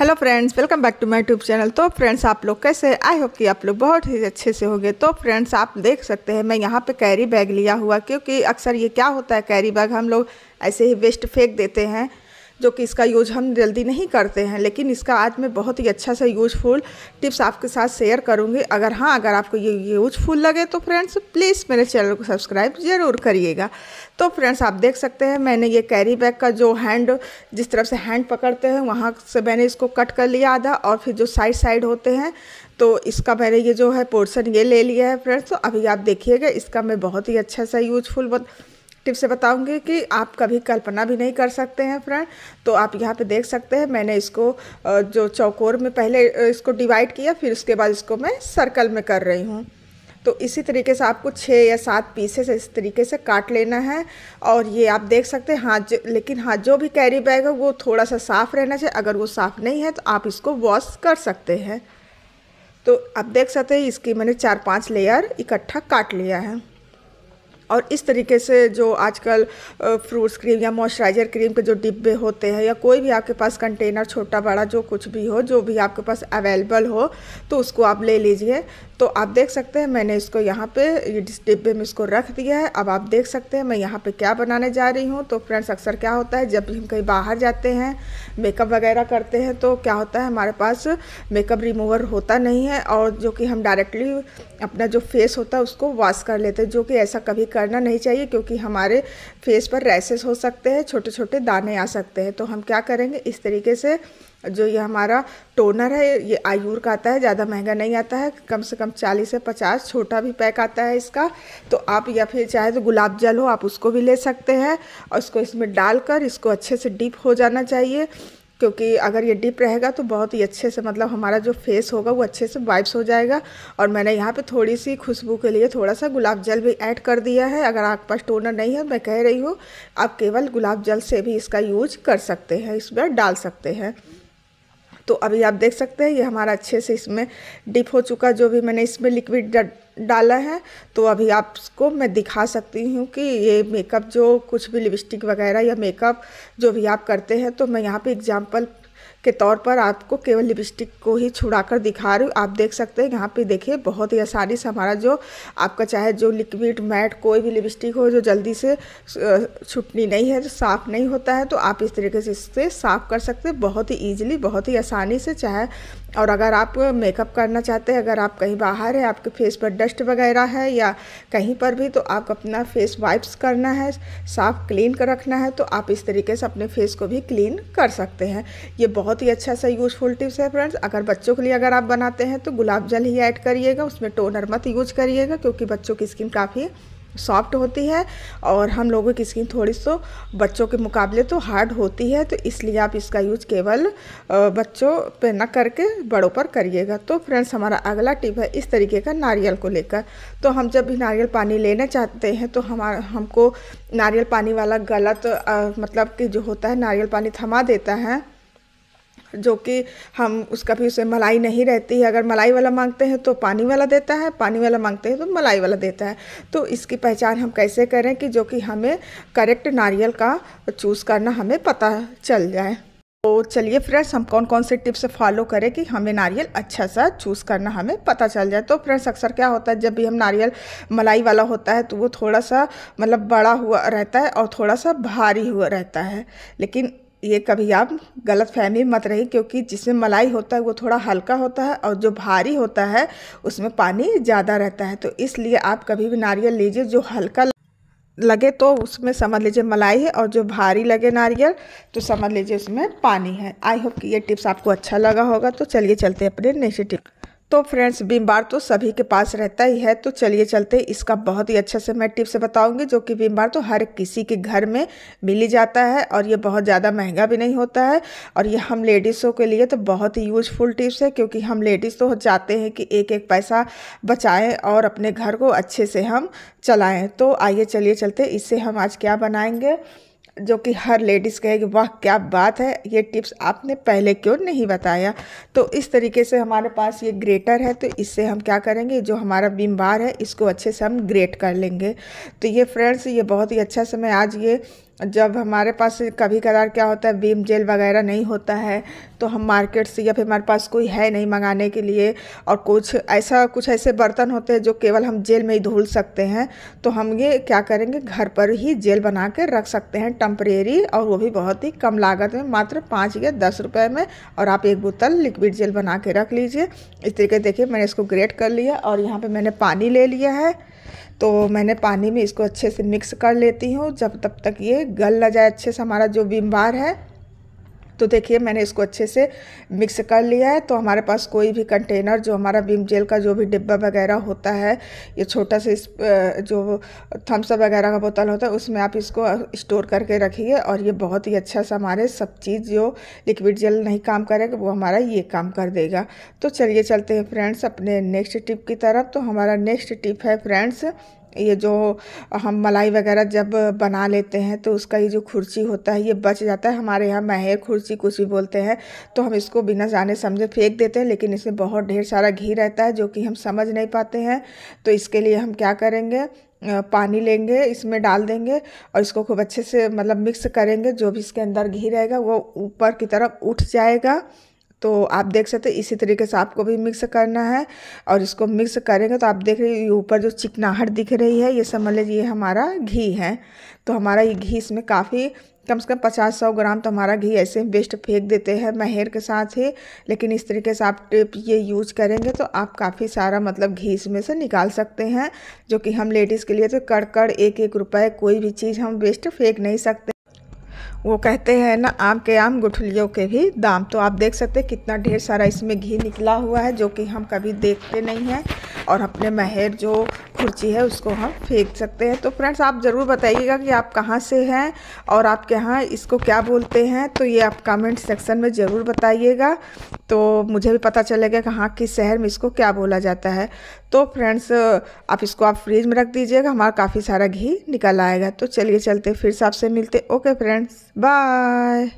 Hello friends welcome back to my tube channel तो friends आप लोग कैसे आई होप कि आप लोग बहुत ही अच्छे से होंगे तो फ्रेंड्स आप देख सकते हैं मैं यहाँ पे कैरी बैग लिया हुआ क्योंकि अक्सर ये क्या होता है कैरी बैग हम लोग ऐसे ही वेस्ट फेंक देते हैं जो कि इसका यूज हम जल्दी नहीं करते हैं लेकिन इसका आज मैं बहुत ही अच्छा सा यूजफुल टिप्स आपके साथ शेयर करूँगी अगर हाँ अगर आपको ये यूजफुल लगे तो फ्रेंड्स प्लीज़ मेरे चैनल को सब्सक्राइब ज़रूर करिएगा तो फ्रेंड्स आप देख सकते हैं मैंने ये कैरी बैग का जो हैंड जिस तरफ से हैंड पकड़ते हैं वहाँ से मैंने इसको कट कर लिया आधा और फिर जो साइड साइड होते हैं तो इसका मैंने ये जो है पोर्सन ये ले लिया है फ्रेंड्स तो अभी आप देखिएगा इसका मैं बहुत ही अच्छा सा यूजफुल बन टिप से बताऊंगी कि आप कभी कल्पना भी नहीं कर सकते हैं फ्रेंड तो आप यहाँ पे देख सकते हैं मैंने इसको जो चौकोर में पहले इसको डिवाइड किया फिर उसके बाद इसको मैं सर्कल में कर रही हूँ तो इसी तरीके से आपको छः या सात पीसेस इस तरीके से काट लेना है और ये आप देख सकते हैं हाथ लेकिन हाथ जो भी कैरी बैग है वो थोड़ा सा साफ़ रहना चाहिए अगर वो साफ़ नहीं है तो आप इसको वॉश कर सकते हैं तो आप देख सकते हैं इसकी मैंने चार पांच लेयर इकट्ठा काट लिया है और इस तरीके से जो आजकल फ्रूट्स क्रीम या मॉइस्चराइज़र क्रीम के जो डिब्बे होते हैं या कोई भी आपके पास कंटेनर छोटा बड़ा जो कुछ भी हो जो भी आपके पास अवेलेबल हो तो उसको आप ले लीजिए तो आप देख सकते हैं मैंने इसको यहाँ पे इस डिब्बे में इसको रख दिया है अब आप देख सकते हैं मैं यहाँ पे क्या बनाने जा रही हूँ तो फ्रेंड्स अक्सर क्या होता है जब भी हम कहीं बाहर जाते हैं मेकअप वगैरह करते हैं तो क्या होता है हमारे पास मेकअप रिमूवर होता नहीं है और जो कि हम डायरेक्टली अपना जो फेस होता है उसको वॉश कर लेते हैं जो कि ऐसा कभी कर करना नहीं चाहिए क्योंकि हमारे फेस पर रैसेस हो सकते हैं छोटे छोटे दाने आ सकते हैं तो हम क्या करेंगे इस तरीके से जो ये हमारा टोनर है ये आयूर का आता है ज़्यादा महंगा नहीं आता है कम से कम चालीस से पचास छोटा भी पैक आता है इसका तो आप या फिर चाहे तो गुलाब जल हो आप उसको भी ले सकते हैं और इसको इसमें डालकर इसको अच्छे से डीप हो जाना चाहिए क्योंकि अगर ये डिप रहेगा तो बहुत ही अच्छे से मतलब हमारा जो फेस होगा वो अच्छे से वाइप्स हो जाएगा और मैंने यहाँ पे थोड़ी सी खुशबू के लिए थोड़ा सा गुलाब जल भी ऐड कर दिया है अगर आपके पास टोनर नहीं है मैं कह रही हूँ आप केवल गुलाब जल से भी इसका यूज कर सकते हैं इसमें डाल सकते हैं तो अभी आप देख सकते हैं ये हमारा अच्छे से इसमें डिप हो चुका जो भी मैंने इसमें लिक्विड डाला है तो अभी आपको मैं दिखा सकती हूँ कि ये मेकअप जो कुछ भी लिपस्टिक वगैरह या मेकअप जो भी आप करते हैं तो मैं यहाँ पे एग्जांपल के तौर पर आपको केवल लिपस्टिक को ही छुड़ा कर दिखा रही हूँ आप देख सकते हैं यहाँ पे देखिए बहुत ही आसानी से हमारा जो आपका चाहे जो लिक्विड मैट कोई भी लिपस्टिक हो जो जल्दी से छुटनी नहीं है साफ़ नहीं होता है तो आप इस तरीके से इससे साफ़ कर सकते हैं बहुत ही ईजिली बहुत ही आसानी से चाहे और अगर आप मेकअप करना चाहते हैं अगर आप कहीं बाहर है आपके फेस पर डस्ट वगैरह है या कहीं पर भी तो आप अपना फेस वाइप्स करना है साफ़ क्लीन कर रखना है तो आप इस तरीके से अपने फेस को भी क्लीन कर सकते हैं ये बहुत ही अच्छा सा यूज़फुल टिप्स है फ्रेंड्स अगर बच्चों के लिए अगर आप बनाते हैं तो गुलाब जल ही ऐड करिएगा उसमें टोनर मत यूज करिएगा क्योंकि बच्चों की स्किन काफ़ी सॉफ्ट होती है और हम लोगों की स्किन थोड़ी सो बच्चों के मुकाबले तो हार्ड होती है तो इसलिए आप इसका यूज केवल बच्चों पे न करके बड़ों पर करिएगा तो फ्रेंड्स हमारा अगला टिप है इस तरीके का नारियल को लेकर तो हम जब भी नारियल पानी लेना चाहते हैं तो हमारा हमको नारियल पानी वाला गलत आ, मतलब कि जो होता है नारियल पानी थमा देता है जो कि हम उसका भी उसे मलाई नहीं रहती है अगर मलाई वाला मांगते हैं तो पानी वाला देता है पानी वाला मांगते हैं तो मलाई वाला देता है तो इसकी पहचान हम कैसे करें कि जो कि हमें करेक्ट नारियल का चूज़ करना हमें पता चल जाए तो चलिए फ्रेंड्स हम कौन कौन से टिप्स फॉलो करें कि हमें नारियल अच्छा सा चूज़ करना हमें पता चल जाए तो फ्रेंड्स अक्सर क्या होता है जब भी हम नारियल मलाई वाला होता है तो वो थोड़ा सा मतलब बड़ा हुआ रहता है और थोड़ा सा भारी हुआ रहता है लेकिन ये कभी आप गलत फहमी मत रही क्योंकि जिसमें मलाई होता है वो थोड़ा हल्का होता है और जो भारी होता है उसमें पानी ज़्यादा रहता है तो इसलिए आप कभी भी नारियल लीजिए जो हल्का लगे तो उसमें समझ लीजिए मलाई है और जो भारी लगे नारियल तो समझ लीजिए उसमें पानी है आई होप कि ये टिप्स आपको अच्छा लगा होगा तो चलिए चलते हैं अपने नेक्स्ट टिप तो फ्रेंड्स विम बार तो सभी के पास रहता ही है तो चलिए चलते इसका बहुत ही अच्छा से मैं टिप्स बताऊंगी जो कि विम बार तो हर किसी के घर में मिल ही जाता है और ये बहुत ज़्यादा महंगा भी नहीं होता है और ये हम लेडीज़ों के लिए तो बहुत ही यूजफुल टिप्स है क्योंकि हम लेडीज़ तो चाहते हैं कि एक एक पैसा बचाएँ और अपने घर को अच्छे से हम चलाएँ तो आइए चलिए चलते इससे हम आज क्या बनाएँगे जो कि हर लेडीज़ कहेगी वाह क्या बात है ये टिप्स आपने पहले क्यों नहीं बताया तो इस तरीके से हमारे पास ये ग्रेटर है तो इससे हम क्या करेंगे जो हमारा बीम बार है इसको अच्छे से हम ग्रेट कर लेंगे तो ये फ्रेंड्स ये बहुत ही अच्छा समय आज ये जब हमारे पास कभी कदार क्या होता है बीम जेल वगैरह नहीं होता है तो हम मार्केट से या फिर हमारे पास कोई है नहीं मंगाने के लिए और कुछ ऐसा कुछ ऐसे बर्तन होते हैं जो केवल हम जेल में ही धुल सकते हैं तो हम ये क्या करेंगे घर पर ही जेल बना के रख सकते हैं टम्परेरी और वो भी बहुत ही कम लागत में मात्र पाँच या दस रुपये में और आप एक बोतल लिक्विड जेल बना के रख लीजिए इस तरीके देखिए मैंने इसको ग्रेट कर लिया और यहाँ पर मैंने पानी ले लिया है तो मैंने पानी में इसको अच्छे से मिक्स कर लेती हूँ जब तब तक ये गल ना जाए अच्छे से हमारा जो विम बार है तो देखिए मैंने इसको अच्छे से मिक्स कर लिया है तो हमारे पास कोई भी कंटेनर जो हमारा विम जेल का जो भी डिब्बा वगैरह होता है ये छोटा सा इस जो थम्सअप वगैरह का बोतल होता है उसमें आप इसको स्टोर करके रखिए और ये बहुत ही अच्छा सा हमारे सब चीज़ जो लिक्विड जेल नहीं काम करेगा वो हमारा ये काम कर देगा तो चलिए चलते हैं फ्रेंड्स अपने नेक्स्ट टिप की तरफ तो हमारा नेक्स्ट टिप है फ्रेंड्स ये जो हम मलाई वगैरह जब बना लेते हैं तो उसका ये जो खुर्ची होता है ये बच जाता है हमारे यहाँ मैहर खुर्ची कुछ भी बोलते हैं तो हम इसको बिना जाने समझे फेंक देते हैं लेकिन इसमें बहुत ढेर सारा घी रहता है जो कि हम समझ नहीं पाते हैं तो इसके लिए हम क्या करेंगे पानी लेंगे इसमें डाल देंगे और इसको खूब अच्छे से मतलब मिक्स करेंगे जो भी इसके अंदर घी रहेगा वो ऊपर की तरफ उठ जाएगा तो आप देख सकते हैं इसी तरीके से आपको भी मिक्स करना है और इसको मिक्स करेंगे तो आप देख रहे ऊपर जो चिकनाहट दिख रही है ये समझ लीजिए हमारा घी है तो हमारा ये घी इसमें काफ़ी कम से कम पचास सौ ग्राम तो हमारा घी ऐसे वेस्ट फेंक देते हैं महेर के साथ ही लेकिन इस तरीके से आप टिप ये यूज करेंगे तो आप काफ़ी सारा मतलब घी इसमें से निकाल सकते हैं जो कि हम लेडीज़ के लिए तो कड़ कड़ एक एक रुपए कोई भी चीज़ हम वेस्ट फेंक नहीं सकते वो कहते हैं ना आम के आम गुठलियों के भी दाम तो आप देख सकते हैं कितना ढेर सारा इसमें घी निकला हुआ है जो कि हम कभी देखते नहीं हैं और अपने महर जो खुर्ची है उसको हम फेंक सकते हैं तो फ्रेंड्स आप ज़रूर बताइएगा कि आप कहाँ से हैं और आपके यहाँ इसको क्या बोलते हैं तो ये आप कमेंट सेक्शन में ज़रूर बताइएगा तो मुझे भी पता चलेगा कि हाँ किस शहर में इसको क्या बोला जाता है तो फ्रेंड्स आप इसको आप फ्रिज में रख दीजिएगा हमारा काफ़ी सारा घी निकल आएगा तो चलिए चलते फिर से आपसे मिलते ओके फ्रेंड्स Bye.